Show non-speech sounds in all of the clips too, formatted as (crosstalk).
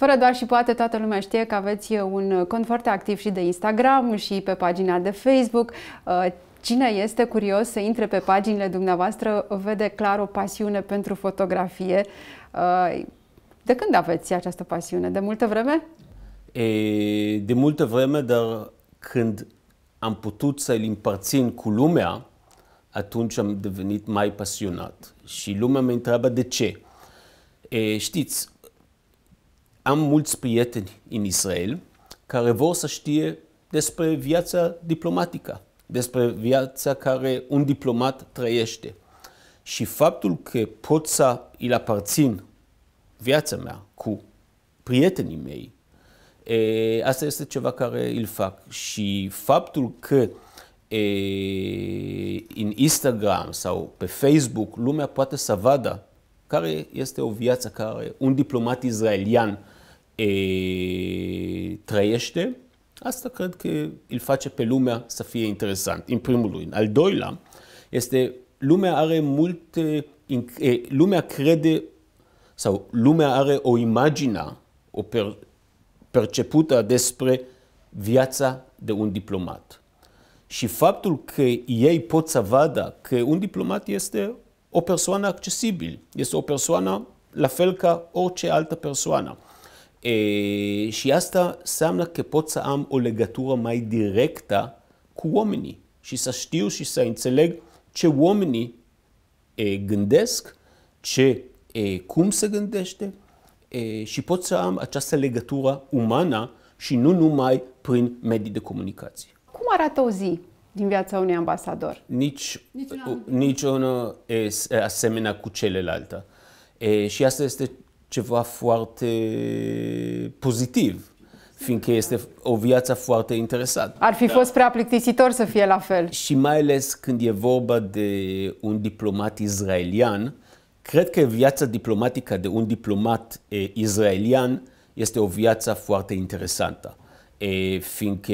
Fără doar și poate, toată lumea știe că aveți uh, un uh, cont foarte activ și de Instagram și pe pagina de Facebook. Uh, cine este curios să intre pe paginile dumneavoastră vede clar o pasiune pentru fotografie. De când aveți această pasiune? De multă vreme? E, de multă vreme, dar când am putut să-l împărțim cu lumea, atunci am devenit mai pasionat. Și lumea mă întreabă de ce. E, știți, am mulți prieteni în Israel care vor să știe despre viața diplomatică, despre viața care un diplomat trăiește. Și faptul că pot să îl aparțin viața mea cu prietenii mei, e, asta este ceva care îl fac. Și faptul că în Instagram sau pe Facebook lumea poate să vadă care este o viață care un diplomat israelian e, trăiește, asta cred că îl face pe lumea să fie interesant, în primul rând. Al doilea este lumea are multe, lumea crede sau lumea are o imagine, o per, percepută despre viața de un diplomat. Și faptul că ei pot să vadă că un diplomat este o persoană accesibil. Este o persoană la fel ca orice altă persoană. E, și asta înseamnă că pot să am o legătură mai directă cu oamenii și să știu și să înțeleg ce oamenii e, gândesc, ce, e, cum se gândește e, și pot să am această legătură umană și nu numai prin medii de comunicație. Cum arată o zi din viața unui ambasador. Nici, nici, una e asemenea cu celelalte. E, și asta este ceva foarte pozitiv, fiindcă este o viață foarte interesantă. Ar fi da. fost prea plictisitor să fie la fel. Și mai ales când e vorba de un diplomat israelian, cred că viața diplomatică de un diplomat e, israelian este o viață foarte interesantă, e, fiindcă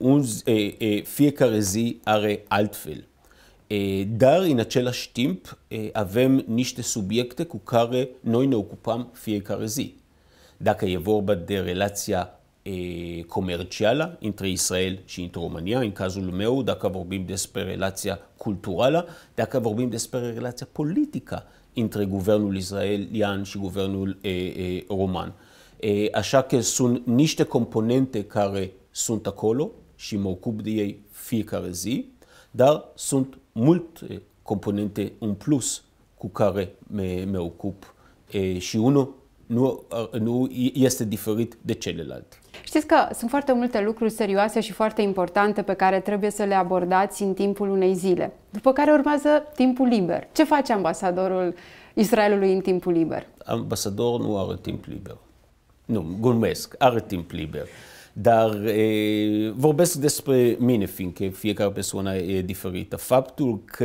uns äh, äh, vierkaresi are altfel. Dar in acela timp avem niște subiecte cu care noi ne ocupam fiecare zi. Dacă e vorba de relația comercială între Israel și între România, în cazul meu, dacă vorbim despre relația culturală, dacă vorbim despre relația politică între guvernul israelian și guvernul e, e, roman. E, așa că sunt niște componente care sunt acolo, și mă ocup de ei fiecare zi, dar sunt multe componente în plus cu care mă ocup e, și unul nu, nu este diferit de celelalte. Știți că sunt foarte multe lucruri serioase și foarte importante pe care trebuie să le abordați în timpul unei zile, după care urmează timpul liber. Ce face ambasadorul Israelului în timpul liber? Ambasadorul nu are timp liber. Nu, glumesc, are timp liber. Dar e, vorbesc despre mine, fiindcă fiecare persoană e diferită. Faptul că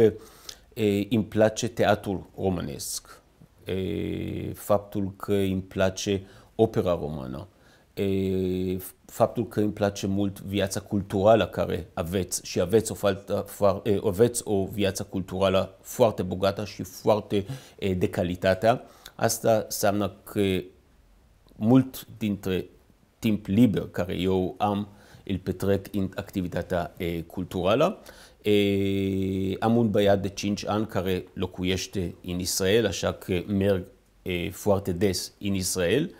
e, îmi place teatrul românesc, e, faptul că îmi place opera română, e, faptul că îmi place mult viața culturală care aveți și aveți o, faltă, aveți o viață culturală foarte bogată și foarte de calitate, asta înseamnă că mult dintre timp liber care eu am, îl petrec în activitatea culturală. Am un băiat de 5 ani care locuiește în Israel, așa că merg foarte des în Israel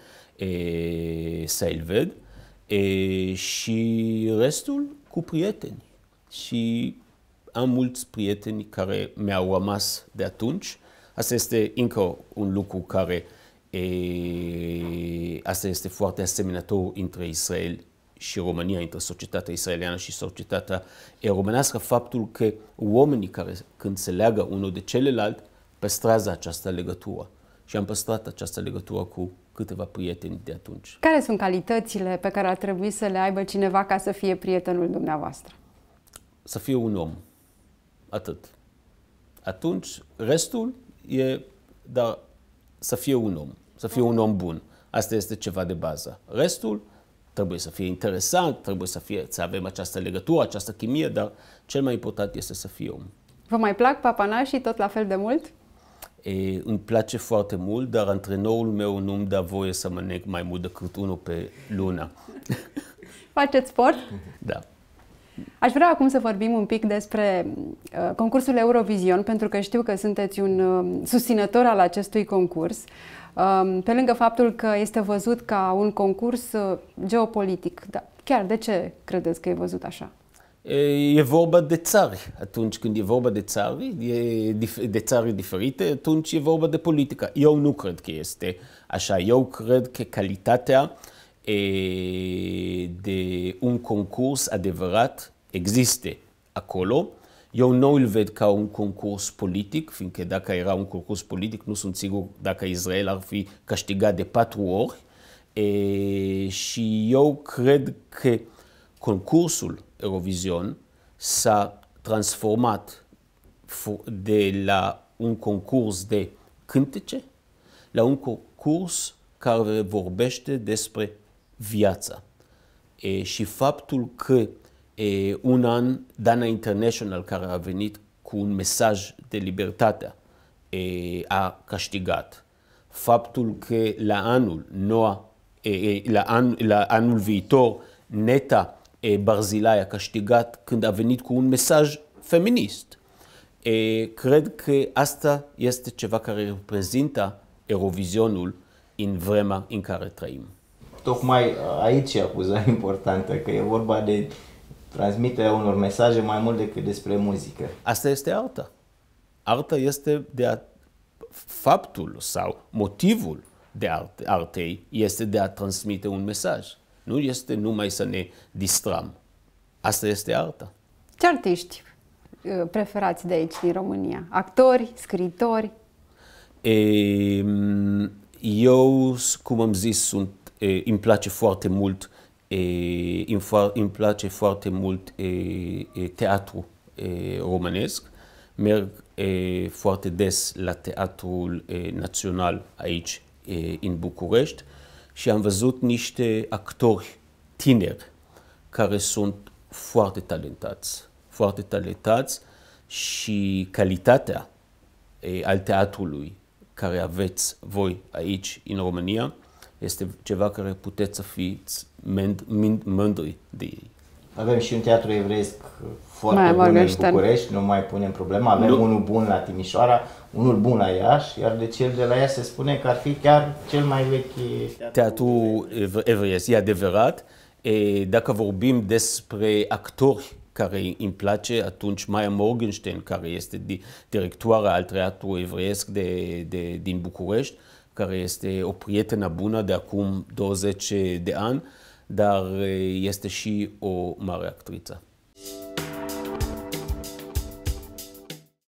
să-l ved. Și restul cu prieteni. Și am mulți prieteni care mi-au rămas de atunci. Asta este încă un lucru care asta este foarte asemănător între Israel și România, între societatea israeliană și societatea românească, faptul că oamenii care când se leagă unul de celălalt păstrează această legătură. Și am păstrat această legătură cu câteva prieteni de atunci. Care sunt calitățile pe care ar trebui să le aibă cineva ca să fie prietenul dumneavoastră? Să fie un om. Atât. Atunci, restul e, dar să fie un om să fie un om bun. Asta este ceva de bază. Restul trebuie să fie interesant, trebuie să, fie, să avem această legătură, această chimie, dar cel mai important este să fie om. Vă mai plac papanașii tot la fel de mult? E, îmi place foarte mult, dar antrenorul meu nu îmi da voie să mănânc mai mult decât unul pe lună. Faceți sport? Da. Aș vrea acum să vorbim un pic despre uh, concursul Eurovision, pentru că știu că sunteți un uh, susținător al acestui concurs. Um, pe lângă faptul că este văzut ca un concurs uh, geopolitic, dar chiar de ce credeți că e văzut așa? E vorba de țări. Atunci când e vorba de țări, e de țări diferite, atunci e vorba de politică. Eu nu cred că este așa. Eu cred că calitatea uh, de un concurs adevărat, existe acolo. Eu nu îl ved ca un concurs politic, fiindcă dacă era un concurs politic, nu sunt sigur dacă Israel ar fi câștigat de patru ori. E, și eu cred că concursul Eurovision s-a transformat de la un concurs de cântece la un concurs care vorbește despre viața. E, și faptul că e, un an Dana International, care a venit cu un mesaj de libertate, e, a câștigat. Faptul că la anul, e, e, la, an, la anul viitor, Neta e, Barzilai a câștigat când a venit cu un mesaj feminist. E, cred că asta este ceva care reprezintă Eurovizionul în vremea în care trăim tocmai uh, aici e acuza (laughs) importantă, că e vorba de transmiterea unor mesaje mai mult decât despre muzică. Asta este arta. Arta este de a... faptul sau motivul de arte, artei este de a transmite un mesaj. Nu este numai să ne distram. Asta este arta. Ce artiști uh, preferați de aici, din România? Actori, scriitori? E, eu, cum am zis, sunt îmi place foarte mult, îmi place foarte mult teatru românesc. Merg foarte des la Teatrul Național aici în București și am văzut niște actori tineri care sunt foarte talentați, foarte talentați și calitatea al teatrului care aveți voi aici în România este ceva care puteți să fiți mândri de ei. Avem și un teatru evreiesc foarte mai bun în București, nu mai punem problema. Avem nu. unul bun la Timișoara, unul bun la Iași, iar de cel de la Iași se spune că ar fi chiar cel mai vechi teatru. Teatru evresc, e adevărat. E, dacă vorbim despre actori care îmi place, atunci Maya Morgenstern, care este directoarea al teatru evreiesc de, de, din București, care este o prietenă bună de acum 20 de ani, dar este și o mare actriță.